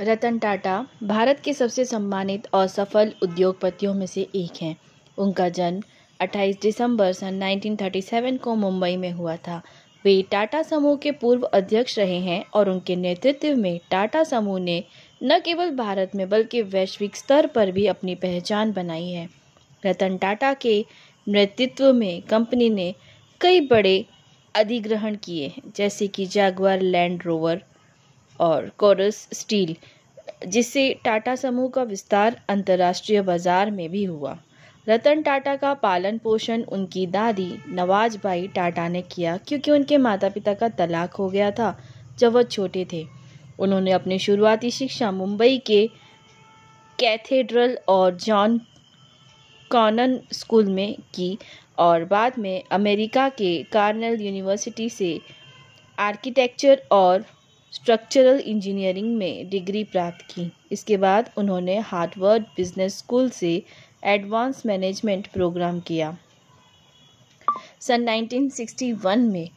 रतन टाटा भारत के सबसे सम्मानित और सफल उद्योगपतियों में से एक हैं उनका जन्म 28 दिसंबर सन 1937 को मुंबई में हुआ था वे टाटा समूह के पूर्व अध्यक्ष रहे हैं और उनके नेतृत्व में टाटा समूह ने न केवल भारत में बल्कि वैश्विक स्तर पर भी अपनी पहचान बनाई है रतन टाटा के नेतृत्व में कंपनी ने कई बड़े अधिग्रहण किए हैं जैसे कि जागवर लैंड रोवर और कोरस स्टील जिससे टाटा समूह का विस्तार अंतर्राष्ट्रीय बाजार में भी हुआ रतन टाटा का पालन पोषण उनकी दादी नवाज भाई टाटा ने किया क्योंकि उनके माता पिता का तलाक हो गया था जब वह छोटे थे उन्होंने अपनी शुरुआती शिक्षा मुंबई के कैथेड्रल और जॉन कॉनन स्कूल में की और बाद में अमेरिका के कार्नल यूनिवर्सिटी से आर्किटेक्चर और स्ट्रक्चरल इंजीनियरिंग में डिग्री प्राप्त की इसके बाद उन्होंने हार्टवर्ड बिजनेस स्कूल से एडवांस मैनेजमेंट प्रोग्राम किया सन 1961 में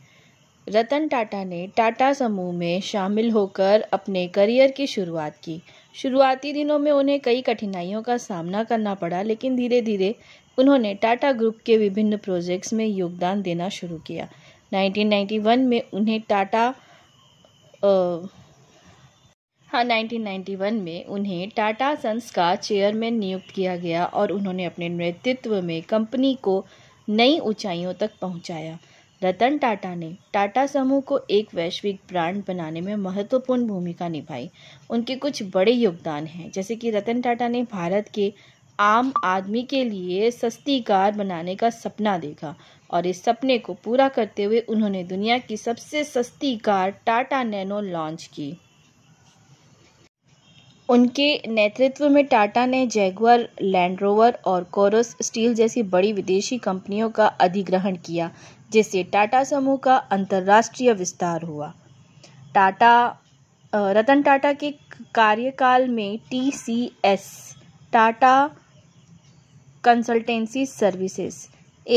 रतन टाटा ने टाटा समूह में शामिल होकर अपने करियर की शुरुआत की शुरुआती दिनों में उन्हें कई कठिनाइयों का सामना करना पड़ा लेकिन धीरे धीरे उन्होंने टाटा ग्रुप के विभिन्न प्रोजेक्ट्स में योगदान देना शुरू किया 1991 में उन्हें टाटा हाँ 1991 में उन्हें टाटा सन्स का चेयरमैन नियुक्त किया गया और उन्होंने अपने नेतृत्व में कंपनी को नई ऊंचाइयों तक पहुंचाया रतन टाटा ने टाटा समूह को एक वैश्विक ब्रांड बनाने में महत्वपूर्ण भूमिका निभाई उनके कुछ बड़े योगदान हैं जैसे कि रतन टाटा ने भारत के आम आदमी के लिए सस्ती कार बनाने का सपना देखा और इस सपने को पूरा करते हुए उन्होंने दुनिया की सबसे सस्ती कार टाटा नैनो लॉन्च की उनके नेतृत्व में टाटा ने जैगुआर लैंड रोवर और कोरस स्टील जैसी बड़ी विदेशी कंपनियों का अधिग्रहण किया जिससे टाटा समूह का अंतर्राष्ट्रीय विस्तार हुआ टाटा रतन टाटा के कार्यकाल में T C S Tata consultancy services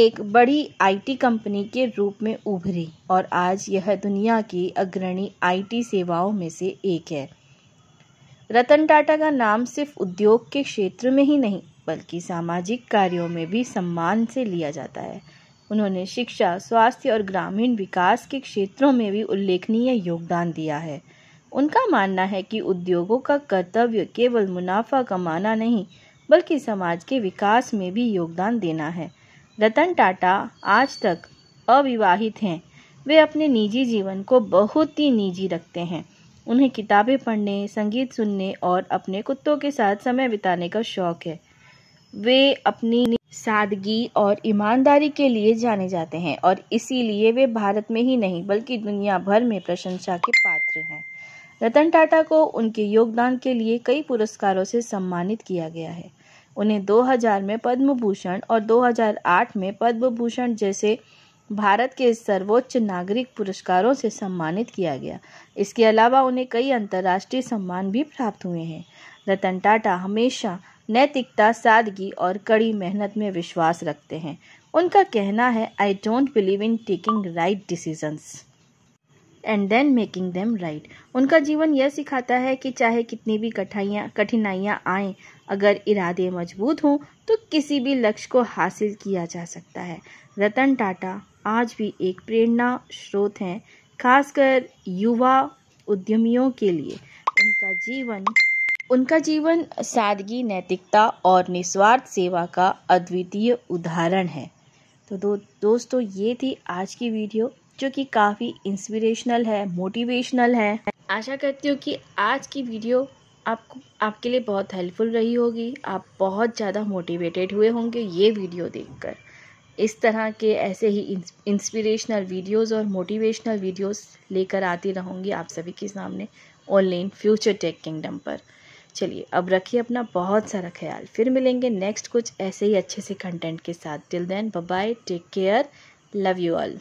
एक बड़ी आईटी कंपनी के रूप में उभरी और आज यह दुनिया की अग्रणी आईटी सेवाओं में से एक है रतन टाटा का नाम सिर्फ उद्योग के क्षेत्र में ही नहीं बल्कि सामाजिक कार्यों में भी सम्मान से लिया जाता है उन्होंने शिक्षा स्वास्थ्य और ग्रामीण विकास के क्षेत्रों में भी उल्लेखनीय योगदान दिया है उनका मानना है कि उद्योगों का कर्तव्य केवल मुनाफा कमाना नहीं बल्कि समाज के विकास में भी योगदान देना है रतन टाटा आज तक अविवाहित हैं वे अपने निजी जीवन को बहुत ही निजी रखते हैं उन्हें किताबें पढ़ने संगीत सुनने और अपने कुत्तों के साथ समय बिताने का शौक है वे अपनी सादगी और ईमानदारी के लिए जाने जाते हैं और इसीलिए वे भारत में ही नहीं बल्कि दुनिया भर में प्रशंसा के पात्र हैं रतन टाटा को उनके योगदान के लिए कई पुरस्कारों से सम्मानित किया गया है उन्हें 2000 में पद्म भूषण और 2008 में पद्म भूषण जैसे भारत के सर्वोच्च नागरिक पुरस्कारों से सम्मानित किया गया इसके अलावा उन्हें कई अंतर्राष्ट्रीय सम्मान भी प्राप्त हुए हैं रतन टाटा हमेशा नैतिकता सादगी और कड़ी मेहनत में विश्वास रखते हैं उनका कहना है I don't believe in taking right decisions and then making them right उनका जीवन यह सिखाता है कि चाहे कितनी भी कठाइयाँ कठिनाइयाँ आएँ अगर इरादे मजबूत हों तो किसी भी लक्ष्य को हासिल किया जा सकता है रतन टाटा आज भी एक प्रेरणा स्रोत हैं खासकर युवा उद्यमियों के लिए उनका जीवन उनका जीवन सादगी नैतिकता और निस्वार्थ सेवा का अद्वितीय उदाहरण है तो दो दोस्तों ये थी आज की वीडियो जो कि काफ़ी इंस्पिरेशनल है मोटिवेशनल है आशा करती हूँ कि आज की वीडियो आपको आपके लिए बहुत हेल्पफुल रही होगी आप बहुत ज़्यादा मोटिवेटेड हुए होंगे ये वीडियो देखकर इस तरह के ऐसे ही इंस्पिरेशनल वीडियोस और मोटिवेशनल वीडियोस लेकर आती रहूँगी आप सभी के सामने ऑनलाइन फ्यूचर टेक किंगडम पर चलिए अब रखिए अपना बहुत सारा ख्याल फिर मिलेंगे नेक्स्ट कुछ ऐसे ही अच्छे से कंटेंट के साथ till then bye take care love you all